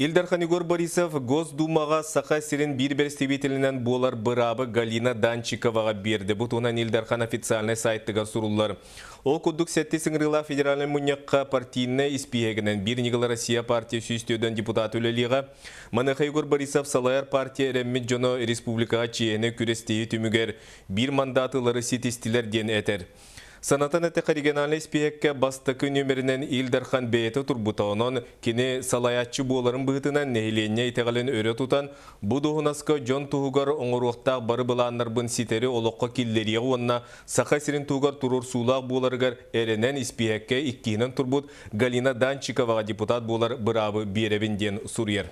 Илдархан Ханигор Борисов Госдумаға сақа сирен бір себетілінен болар бұрабы Галина Данчиковаға берді. Бұт онан Илдархан официальный сайттыға сұрулар. Ол күдік сәтті сыңрыла федеральный мұнияққа партийіне іспиегінен бір негіл Россия партия сүйістеуден депутат өлеліға. Манахай Егор Борисов Салайар партия рәммет жоно республикаға чиені күрестейі түмігер. Бір мандатылары сетестілер ден әтер. Санатан әті қаригеналес пиекке бастықы нөмірінен Илдархан Бейті турбутауынан кені салаятчы боларын бұғытынан нәйленіне етеғалін өрі тұтан, бұдуғынасқа жон тұғығар оңыруқтақ бары бұланлар бұн ситері олыққа келдерге онына сақа сирин тұғығар тұрыр сулақ боларығар әрінен іспиекке иккейінен турбут Галина Данчиковаға депутат болар бұрабы беребінден сурьер